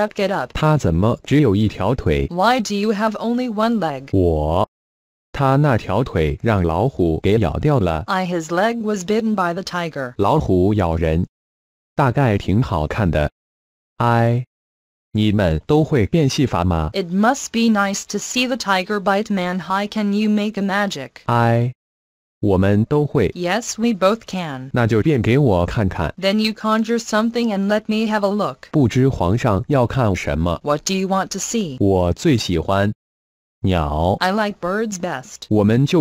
[SPEAKER 1] up, get up.
[SPEAKER 2] Why do you have only one leg?
[SPEAKER 1] I
[SPEAKER 2] his leg was bitten by the tiger.
[SPEAKER 1] It
[SPEAKER 2] must be nice to see the tiger bite man. How can you make a magic?
[SPEAKER 1] I. Yes, we both can. Then
[SPEAKER 2] you conjure something and let me have a look.
[SPEAKER 1] What do you want to see? I
[SPEAKER 2] like birds best. conjure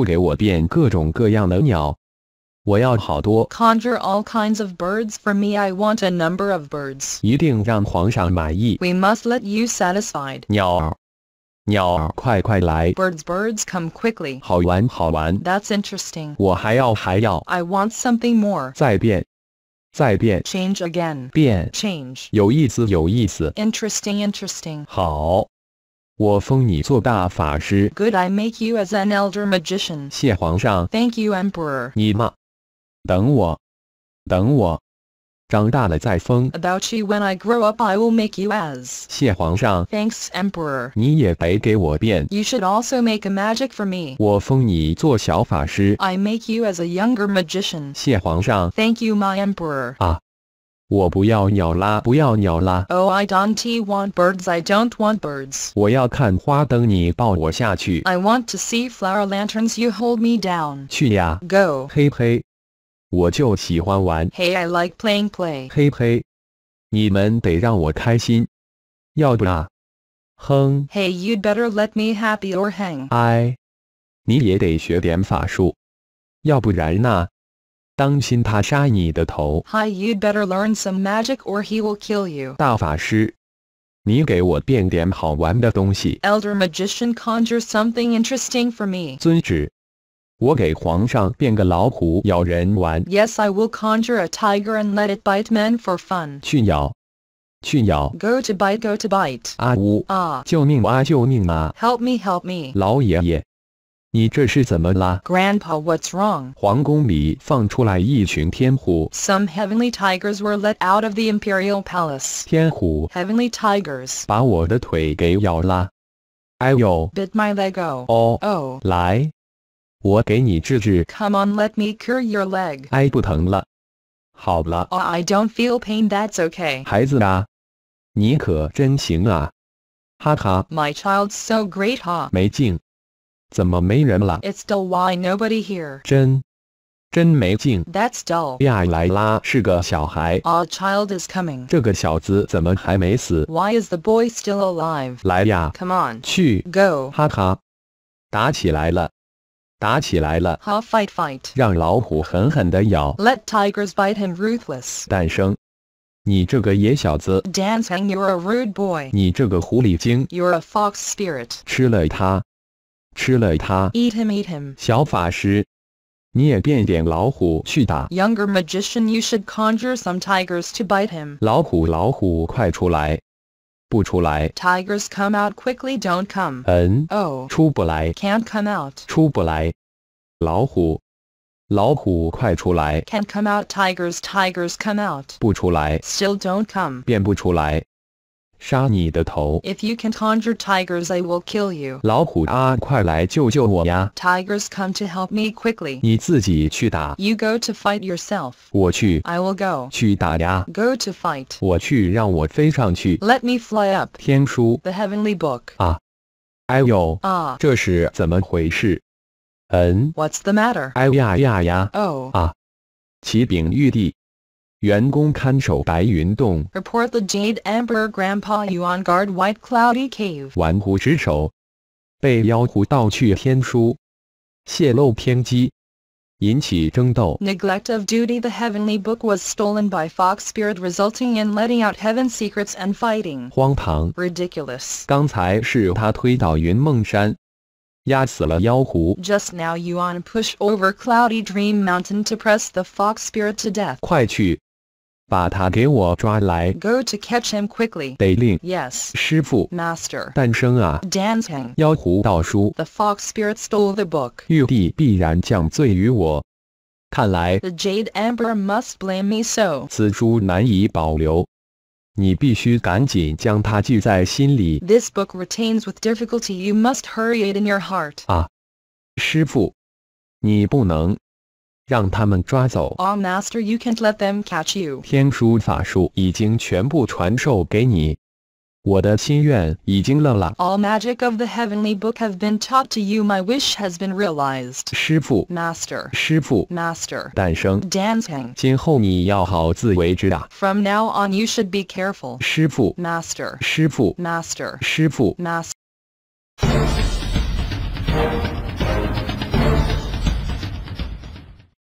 [SPEAKER 2] all kinds of birds for me. I want a number of birds. We must let you satisfied.
[SPEAKER 1] 鸟。鸟儿快快来！Birds,
[SPEAKER 2] birds, come quickly！
[SPEAKER 1] 好玩，好玩
[SPEAKER 2] ！That's interesting！
[SPEAKER 1] 我还要，还要
[SPEAKER 2] ！I want something
[SPEAKER 1] Change Interesting, again！变！Change！有意思，有意思
[SPEAKER 2] ！Interesting, Good, I make you as an elder Thank you, Emperor！
[SPEAKER 1] 你妈，等我，等我！长大了再封。
[SPEAKER 2] About you when I grow up, I will make you as.
[SPEAKER 1] 谢皇上。
[SPEAKER 2] Thanks, Emperor.
[SPEAKER 1] 你也别给我变。
[SPEAKER 2] You should also make a magic for me.
[SPEAKER 1] 我封你做小法师。
[SPEAKER 2] I make you as a younger magician.
[SPEAKER 1] 谢皇上。
[SPEAKER 2] Thank you, my Emperor.
[SPEAKER 1] 啊，我不要鸟啦，不要鸟啦。
[SPEAKER 2] Oh, I don't want birds. I don't want birds.
[SPEAKER 1] 我要看花灯，你抱我下去。
[SPEAKER 2] I want to see flower lanterns. You hold me down.
[SPEAKER 1] 去呀。Go. 嘿嘿。我就喜欢玩。
[SPEAKER 2] Hey, I like playing play.
[SPEAKER 1] 嘿嘿，你们得让我开心，要不啊，哼。
[SPEAKER 2] Hey, you'd better let me happy or hang.
[SPEAKER 1] 哎，你也得学点法术，要不然呐，当心他杀你的头。
[SPEAKER 2] Hi, you'd better learn some magic or he will kill you.
[SPEAKER 1] 大法师。你给我变点好玩的东西。
[SPEAKER 2] Elder magician conjure something interesting for me.
[SPEAKER 1] 遵旨。Yes,
[SPEAKER 2] I will conjure a tiger and let it bite men for fun. Go to bite, go to bite. Help me, help me.
[SPEAKER 1] Grandpa, what's
[SPEAKER 2] wrong? Some heavenly tigers were let out of the imperial palace.
[SPEAKER 1] 天虎
[SPEAKER 2] ，heavenly tigers，
[SPEAKER 1] 把我的腿给咬啦！哎呦
[SPEAKER 2] ！Bit my leg. Oh oh. oh.
[SPEAKER 1] 来。Come
[SPEAKER 2] on, let me cure your leg.
[SPEAKER 1] 哎，不疼了。好了。
[SPEAKER 2] Oh, I don't feel pain. That's okay. My child's so great, ha huh? It's dull. Why nobody here?
[SPEAKER 1] 真，真没劲。
[SPEAKER 2] That's dull.
[SPEAKER 1] Our child is coming. Why
[SPEAKER 2] is the boy still alive? Come on.
[SPEAKER 1] 去。Go. 哈哈。打起来了。打起来了！Fight
[SPEAKER 2] 好 fight！
[SPEAKER 1] 让老虎狠狠地咬
[SPEAKER 2] ！Let tigers bite him r u t h l e s
[SPEAKER 1] s 诞生，你这个野小子！Dan c
[SPEAKER 2] i n g you're a rude boy！
[SPEAKER 1] 你这个狐狸精
[SPEAKER 2] ！You're a fox spirit！
[SPEAKER 1] 吃了他，吃了他
[SPEAKER 2] ！Eat him eat him！
[SPEAKER 1] 小法师，你也变点老虎去打
[SPEAKER 2] ！Younger magician you should conjure some tigers to bite him！
[SPEAKER 1] 老虎老虎，快出来！
[SPEAKER 2] Tigers come out quickly, don't come. Oh,
[SPEAKER 1] can not come out. can not
[SPEAKER 2] come out, tigers, tigers come out.
[SPEAKER 1] Still do don't come. 变不出来。杀你的头
[SPEAKER 2] ！If you can conjure tigers, I will kill you.
[SPEAKER 1] 老虎啊，快来救救我呀
[SPEAKER 2] ！Tigers come to help me quickly.
[SPEAKER 1] 你自己去打。
[SPEAKER 2] You go to fight yourself. 我去。I will go.
[SPEAKER 1] 去打呀
[SPEAKER 2] ！Go to fight.
[SPEAKER 1] 我去，让我飞上去。Let
[SPEAKER 2] me fly up.
[SPEAKER 1] 天书。The
[SPEAKER 2] heavenly book.
[SPEAKER 1] 啊，哎呦！啊，这是怎么回事？嗯。
[SPEAKER 2] What's the matter?
[SPEAKER 1] 哎呀呀呀！Oh. 啊，启禀玉帝。Report the
[SPEAKER 2] Jade Emperor Grandpa Yuan guard White Cloudy Neglect
[SPEAKER 1] of duty
[SPEAKER 2] The heavenly book was stolen by fox spirit resulting in letting out heaven secrets and fighting.
[SPEAKER 1] Shan. Just
[SPEAKER 2] now Yuan push over cloudy dream mountain to press the fox spirit to death.
[SPEAKER 1] 快去，把他给我抓来
[SPEAKER 2] ！Go to catch him quickly。得
[SPEAKER 1] 令。Yes。师傅。Master。诞生啊
[SPEAKER 2] d a n c i n g
[SPEAKER 1] 妖狐道书。The fox spirit stole the book。玉帝必然降罪于我。看来。
[SPEAKER 2] The jade emperor must blame me. So。
[SPEAKER 1] 此书难以保留。你必须赶紧将它记在心里。
[SPEAKER 2] This book retains with difficulty. You must hurry it in your heart.
[SPEAKER 1] 啊，师傅，你不能。让他们抓走。
[SPEAKER 2] Ah, master, you can't let them catch you.
[SPEAKER 1] 天书法术已经全部传授给你，我的心愿已经愣了。
[SPEAKER 2] All magic of the heavenly book have been taught to you. My wish has been realized.，master，，master，师傅，master，师傅，master，诞生，dancing。
[SPEAKER 1] 今后你要好自为之啊。
[SPEAKER 2] From now on, you should be careful.，master，，master，，master。